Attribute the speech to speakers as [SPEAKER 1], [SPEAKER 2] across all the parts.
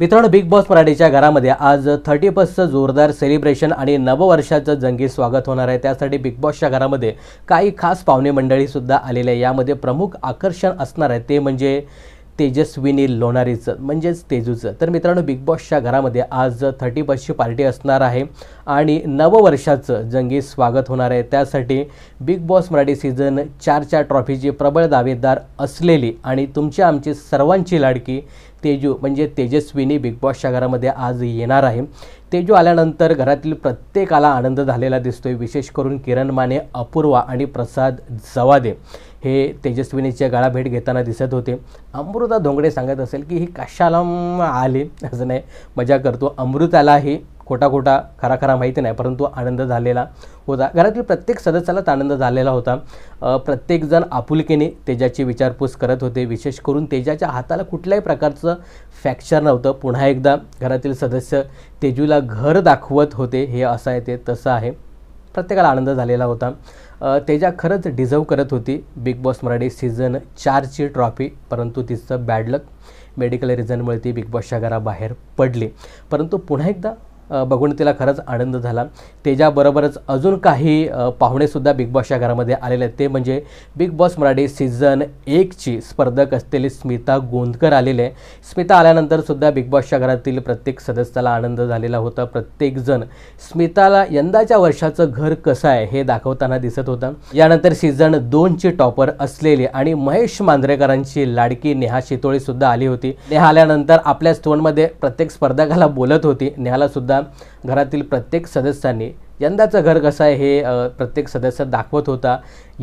[SPEAKER 1] मित्रांनो big boss मराठीच्या घरामध्ये आज थर्टी फर्स्टचं जोरदार सेलिब्रेशन आणि नववर्षाचं जंगी स्वागत होणार आहे त्यासाठी बिग बॉसच्या घरामध्ये काही खास पाहुणे मंडळीसुद्धा आलेले आहे यामध्ये प्रमुख आकर्षण असणार आहे ते म्हणजे तेजस्विनी लोणारीचं म्हणजेच तेजूचं तर मित्रांनो बिग बॉसच्या घरामध्ये आज थर्टी फर्स्टची पार्टी असणार आहे आणि नववर्षाचं जंगी स्वागत होणार आहे त्यासाठी बिग बॉस मराठी सीझन चारच्या ट्रॉफीची प्रबळ दावेदार असलेली आणि तुमची आमची सर्वांची लाडकी तेजू म्हणजे तेजस्विनी बिग बॉसच्या घरामध्ये आज येणार आहे तेजू आल्यानंतर घरातील प्रत्येकाला आनंद झालेला दिसतोय विशेष करून किरण माने अपूर्वा आणि प्रसाद जवादे हे तेजस्विनीच्या गाळा भेट घेताना दिसत होते अमृता धोंगडे सांगत असेल की ही कशाला आले असं नाही मजा करतो अमृताला हे खोटा खोटा खरा खरा माहिती नाही परंतु आनंद झालेला होता घरातील प्रत्येक सदस्यालाच आनंद झालेला होता प्रत्येकजण आपुलकीने तेजाची विचारपूस करत होते विशेष करून तेजाच्या हाताला कुठल्याही प्रकारचं फ्रॅक्चर नव्हतं पुन्हा एकदा घरातील सदस्य तेजूला घर दाखवत होते हे असं आहे ते तसं आहे प्रत्येकाला आनंद झालेला होता तेजा खरंच डिझर्व करत होती बिग बॉस मराठी सीझन चारची ट्रॉफी परंतु तिचं बॅड मेडिकल रिझनमुळे ती बिग बॉसच्या घराबाहेर पडली परंतु पुन्हा एकदा बघून तिला खरंच आनंद झाला त्याच्याबरोबरच अजून काही पाहुणेसुद्धा बिग बॉसच्या घरामध्ये आलेले आहेत ते म्हणजे बिग बॉस मराठी सीझन एकची स्पर्धक असलेली स्मिता गोंदकर आलेले आहे स्मिता आल्यानंतरसुद्धा बिग बॉसच्या घरातील प्रत्येक सदस्याला आनंद झालेला होता प्रत्येकजण स्मिताला यंदाच्या वर्षाचं घर कसं आहे हे दाखवताना दिसत होतं यानंतर सीझन दोनची टॉपर असलेली आणि महेश मांजरेकरांची लाडकी नेहा शितोळीसुद्धा आली होती नेहा आल्यानंतर आपल्याच तोंडमध्ये प्रत्येक स्पर्धकाला बोलत होती नेहाला सुद्धा घरातील प्रत्येक सदस्याने यंदाचं घर कसं आहे हे प्रत्येक सदस्य दाखवत होता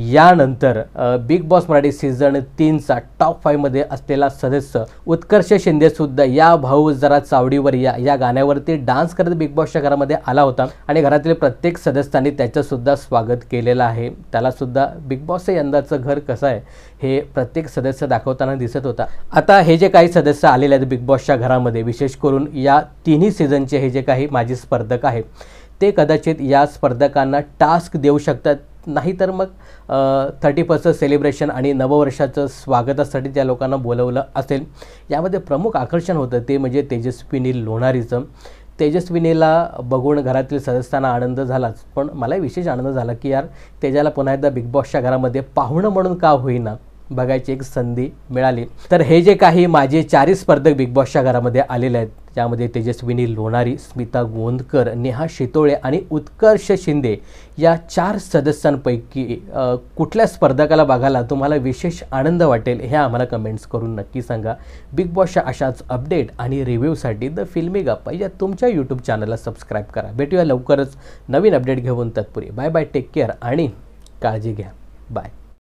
[SPEAKER 1] यानंतर बिग बॉस मराठी सीझन तीनचा टॉप फाईव्हमध्ये असलेला सदस्य उत्कर्ष शिंदेसुद्धा या भाऊ जरा चावडीवर या या गाण्यावरती डान्स करत बिग बॉसच्या घरामध्ये आला होता आणि घरातील प्रत्येक सदस्यांनी त्याचंसुद्धा स्वागत केलेलं आहे त्यालासुद्धा बिग बॉसचं यंदाचं घर कसं आहे हे प्रत्येक सदस्य दाखवताना दिसत होता आता हे जे काही सदस्य आलेले आहेत बिग बॉसच्या घरामध्ये विशेष करून या तिन्ही सीझनचे हे जे काही माझे स्पर्धक आहेत ते कदाचित या स्पर्धकांना टास्क देऊ शकतात नाही तर मग थर्टी फर्स्टचं सेलिब्रेशन आणि नववर्षाचं स्वागतासाठी त्या लोकांना बोलवलं असेल यामध्ये प्रमुख आकर्षण होतं ते म्हणजे तेजस्विनी लोणारीचं तेजस्विनीला बघून घरातील सदस्यांना आनंद झालाच पण मला विशेष आनंद झाला की यार तेजाला पुन्हा एकदा बिग बॉसच्या घरामध्ये पाहुणं म्हणून का होईना बघायची एक संधी मिळाली तर हे जे काही माझे चारही स्पर्धक बिग बॉसच्या घरामध्ये आलेले आहेत यामध्ये तेजस्विनी लोणारी स्मिता गोंदकर नेहा शितोळे आणि उत्कर्ष शिंदे या चार सदस्यांपैकी कुठल्या स्पर्धकाला बघायला तुम्हाला विशेष आनंद वाटेल हे आम्हाला कमेंट्स करून नक्की सांगा बिग बॉसच्या अशाच अपडेट आणि रिव्ह्यूसाठी द फिल्मी गप्पा या तुमच्या यूट्यूब चॅनलला सबस्क्राईब करा भेटूया लवकरच नवीन अपडेट घेऊन तत्पुरी बाय बाय टेक केअर आणि काळजी घ्या बाय